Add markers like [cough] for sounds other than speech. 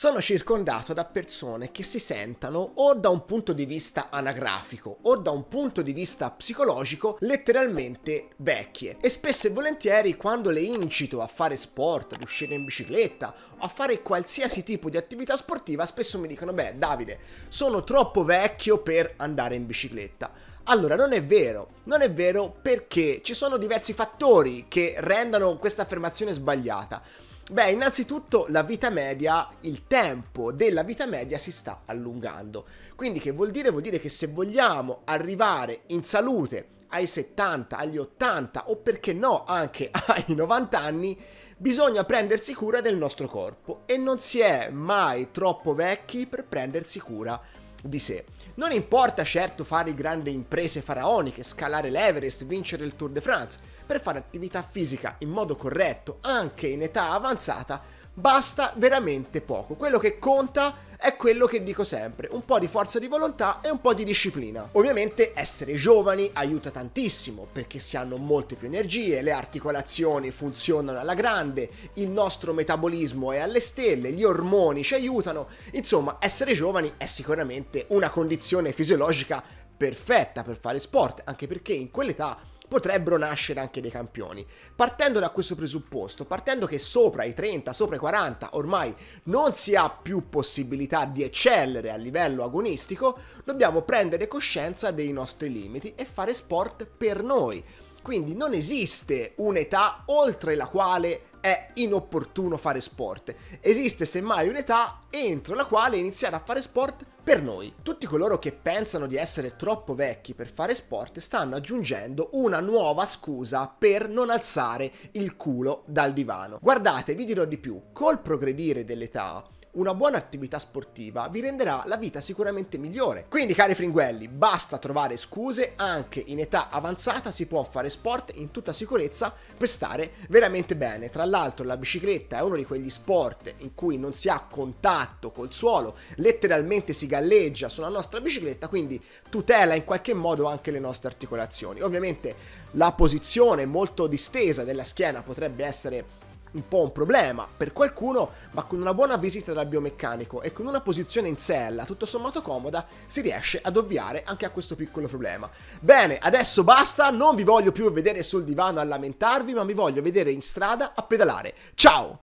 Sono circondato da persone che si sentano o da un punto di vista anagrafico o da un punto di vista psicologico letteralmente vecchie e spesso e volentieri quando le incito a fare sport, ad uscire in bicicletta, a fare qualsiasi tipo di attività sportiva, spesso mi dicono beh Davide sono troppo vecchio per andare in bicicletta. Allora, non è vero, non è vero perché ci sono diversi fattori che rendano questa affermazione sbagliata. Beh, innanzitutto la vita media, il tempo della vita media si sta allungando. Quindi che vuol dire? Vuol dire che se vogliamo arrivare in salute ai 70, agli 80 o perché no anche [laughs] ai 90 anni, bisogna prendersi cura del nostro corpo e non si è mai troppo vecchi per prendersi cura di sé. Non importa certo fare grandi imprese faraoniche, scalare l'Everest, vincere il Tour de France, per fare attività fisica in modo corretto anche in età avanzata basta veramente poco. Quello che conta è quello che dico sempre, un po' di forza di volontà e un po' di disciplina. Ovviamente essere giovani aiuta tantissimo perché si hanno molte più energie, le articolazioni funzionano alla grande, il nostro metabolismo è alle stelle, gli ormoni ci aiutano, insomma essere giovani è sicuramente una condizione fisiologica perfetta per fare sport, anche perché in quell'età potrebbero nascere anche dei campioni. Partendo da questo presupposto, partendo che sopra i 30, sopra i 40 ormai non si ha più possibilità di eccellere a livello agonistico, dobbiamo prendere coscienza dei nostri limiti e fare sport per noi. Quindi non esiste un'età oltre la quale è inopportuno fare sport. Esiste semmai un'età entro la quale iniziare a fare sport per noi. Tutti coloro che pensano di essere troppo vecchi per fare sport stanno aggiungendo una nuova scusa per non alzare il culo dal divano. Guardate, vi dirò di più, col progredire dell'età una buona attività sportiva vi renderà la vita sicuramente migliore. Quindi cari fringuelli, basta trovare scuse, anche in età avanzata si può fare sport in tutta sicurezza per stare veramente bene. Tra l'altro la bicicletta è uno di quegli sport in cui non si ha contatto col suolo, letteralmente si galleggia sulla nostra bicicletta, quindi tutela in qualche modo anche le nostre articolazioni. Ovviamente la posizione molto distesa della schiena potrebbe essere un po' un problema per qualcuno, ma con una buona visita dal biomeccanico e con una posizione in sella tutto sommato comoda si riesce ad ovviare anche a questo piccolo problema. Bene, adesso basta, non vi voglio più vedere sul divano a lamentarvi, ma vi voglio vedere in strada a pedalare. Ciao!